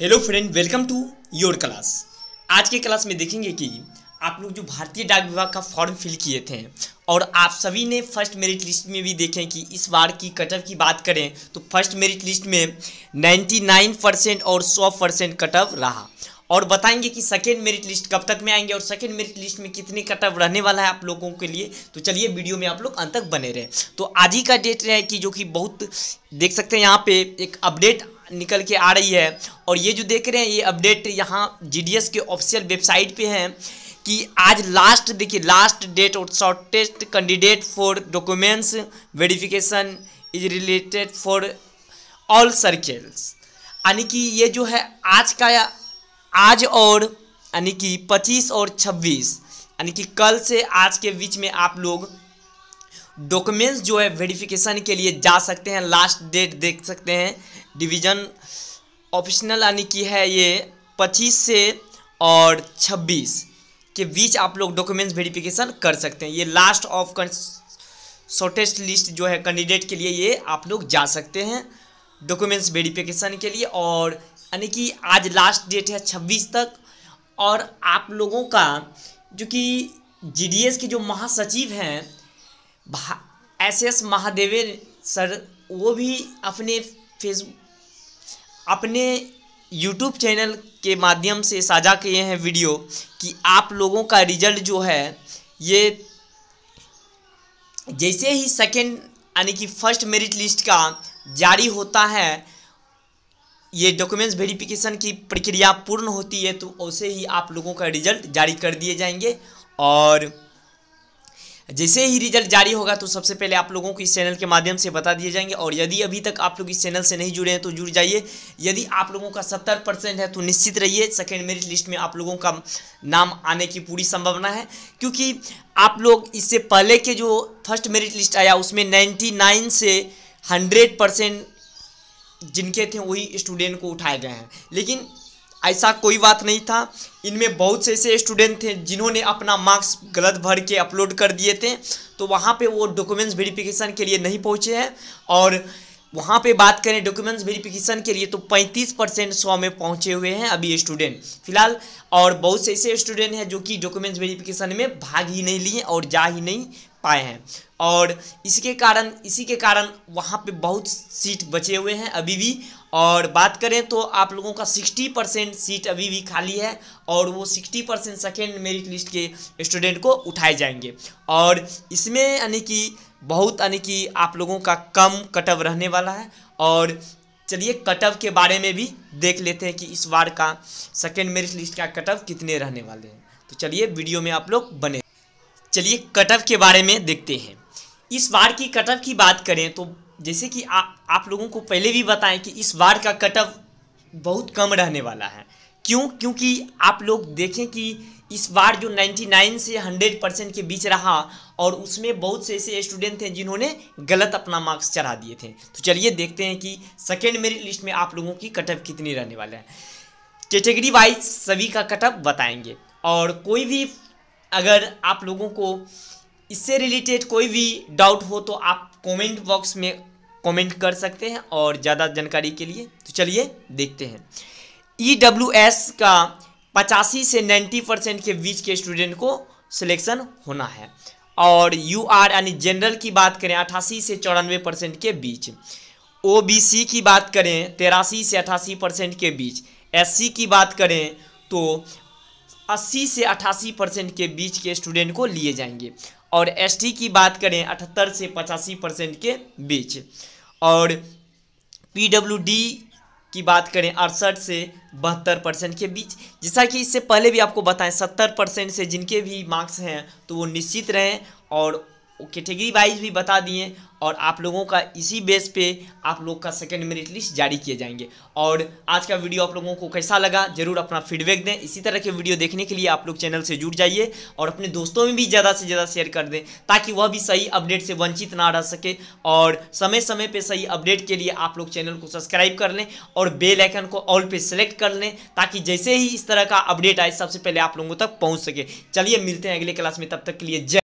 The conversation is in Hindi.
hello friend welcome to your class आज के क्लास में देखेंगे कि आप लोग जो भारतीय डाक विभाग का फॉर्म फिल किए थे और आप सभी ने फर्स्ट मेरिट लिस्ट में भी देखें कि इस बार की कटअप की बात करें तो फर्स्ट मेरिट लिस्ट में 99 परसेंट और 100 परसेंट कटअप रहा और बताएंगे कि सेकेंड मेरिट लिस्ट कब तक में आएंगे और सेकेंड मेरिट लिस्ट में कितने कटअप रहने वाला है आप लोगों के लिए तो चलिए वीडियो में आप लोग अंत तक बने रहें तो आज ही का डेट रहे कि जो कि बहुत देख सकते हैं यहाँ पर एक अपडेट निकल के आ रही है और ये जो देख रहे हैं ये अपडेट यहाँ जी के ऑफिशियल वेबसाइट पे है कि आज लास्ट देखिए लास्ट डेट और shortest candidate for documents verification is related for all circles यानी कि ये जो है आज का आज और यानी कि पच्चीस और छब्बीस यानी कि कल से आज के बीच में आप लोग डॉक्यूमेंट्स जो है वेरिफिकेशन के लिए जा सकते हैं लास्ट डेट देख सकते हैं डिवीज़न ऑप्शनल यानी कि है ये पच्चीस से और छब्बीस के बीच आप लोग डॉक्यूमेंट्स वेरिफिकेशन कर सकते हैं ये लास्ट ऑफ शॉर्टेस्ट लिस्ट जो है कैंडिडेट के लिए ये आप लोग जा सकते हैं डॉक्यूमेंट्स वेरिफिकेशन के लिए और यानी कि आज लास्ट डेट है छब्बीस तक और आप लोगों का जो कि एस के जो महासचिव हैं एस एस महादेवे सर वो भी अपने फेसबुक अपने यूट्यूब चैनल के माध्यम से साझा किए हैं वीडियो कि आप लोगों का रिजल्ट जो है ये जैसे ही सेकेंड यानी कि फर्स्ट मेरिट लिस्ट का जारी होता है ये डॉक्यूमेंट्स वेरिफिकेशन की प्रक्रिया पूर्ण होती है तो वैसे ही आप लोगों का रिजल्ट जारी कर दिए जाएंगे और जैसे ही रिजल्ट जारी होगा तो सबसे पहले आप लोगों को इस चैनल के माध्यम से बता दिए जाएंगे और यदि अभी तक आप लोग इस चैनल से नहीं जुड़े हैं तो जुड़ जाइए यदि आप लोगों का सत्तर परसेंट है तो निश्चित रहिए सेकेंड मेरिट लिस्ट में आप लोगों का नाम आने की पूरी संभावना है क्योंकि आप लोग इससे पहले के जो फर्स्ट मेरिट लिस्ट आया उसमें नाइन्टी से हंड्रेड जिनके थे वही स्टूडेंट को उठाए गए हैं लेकिन ऐसा कोई बात नहीं था इनमें बहुत से ऐसे स्टूडेंट थे जिन्होंने अपना मार्क्स गलत भर के अपलोड कर दिए थे तो वहाँ पे वो डॉक्यूमेंट्स वेरिफिकेशन के लिए नहीं पहुँचे हैं और वहाँ पे बात करें डॉक्यूमेंट्स वेरिफिकेशन के लिए तो 35 परसेंट सौ में पहुँचे हुए हैं अभी स्टूडेंट फिलहाल और बहुत से ऐसे स्टूडेंट हैं जो कि डॉक्यूमेंट्स वेरिफिकेशन में भाग ही नहीं लिए और जा ही नहीं पाए हैं और इसके कारण इसी के कारण वहाँ पे बहुत सीट बचे हुए हैं अभी भी और बात करें तो आप लोगों का 60 परसेंट सीट अभी भी खाली है और वो 60 परसेंट सेकेंड मेरिट लिस्ट के स्टूडेंट को उठाए जाएंगे और इसमें यानी कि बहुत यानी कि आप लोगों का कम कटअप रहने वाला है और चलिए कटअप के बारे में भी देख लेते हैं कि इस बार का सेकेंड मेरिट लिस्ट का कटअप कितने रहने वाले हैं तो चलिए वीडियो में आप लोग बने चलिए कटअप के बारे में देखते हैं इस बार की कटअप की बात करें तो जैसे कि आ, आप लोगों को पहले भी बताएं कि इस बार का कटअप बहुत कम रहने वाला है क्यों क्योंकि आप लोग देखें कि इस बार जो 99 से 100 परसेंट के बीच रहा और उसमें बहुत से ऐसे स्टूडेंट थे जिन्होंने गलत अपना मार्क्स चढ़ा दिए थे तो चलिए देखते हैं कि सेकेंड मेरिट लिस्ट में आप लोगों की कटअप कितनी रहने वाला है कैटेगरी वाइज सभी का कटअप बताएंगे और कोई भी अगर आप लोगों को इससे रिलेटेड कोई भी डाउट हो तो आप कमेंट बॉक्स में कमेंट कर सकते हैं और ज़्यादा जानकारी के लिए तो चलिए देखते हैं ई e का पचासी से नाइन्टी परसेंट के बीच के स्टूडेंट को सिलेक्शन होना है और यू आर यानी जनरल की बात करें अठासी से चौरानवे परसेंट के बीच ओ बी सी की बात करें तेरासी से अठासी परसेंट के बीच एस सी की बात करें तो अस्सी से अट्ठासी परसेंट के बीच के स्टूडेंट को लिए जाएंगे और एसटी की बात करें अठहत्तर से पचासी परसेंट के बीच और पीडब्ल्यूडी की बात करें अड़सठ से बहत्तर परसेंट के बीच जैसा कि इससे पहले भी आपको बताएं सत्तर परसेंट से जिनके भी मार्क्स हैं तो वो निश्चित रहें और कैटेगरी वाइज भी बता दिए और आप लोगों का इसी बेस पे आप लोग का सेकेंड मेरिट लिस्ट जारी किए जाएंगे और आज का वीडियो आप लोगों को कैसा लगा ज़रूर अपना फीडबैक दें इसी तरह के वीडियो देखने के लिए आप लोग चैनल से जुड़ जाइए और अपने दोस्तों में भी ज़्यादा से ज़्यादा शेयर कर दें ताकि वह भी सही अपडेट से वंचित ना रह सके और समय समय पर सही अपडेट के लिए आप लोग चैनल को सब्सक्राइब कर लें और बेलाइकन को ऑल पे सेलेक्ट कर लें ताकि जैसे ही इस तरह का अपडेट आए सबसे पहले आप लोगों तक पहुँच सके चलिए मिलते हैं अगले क्लास में तब तक के लिए जय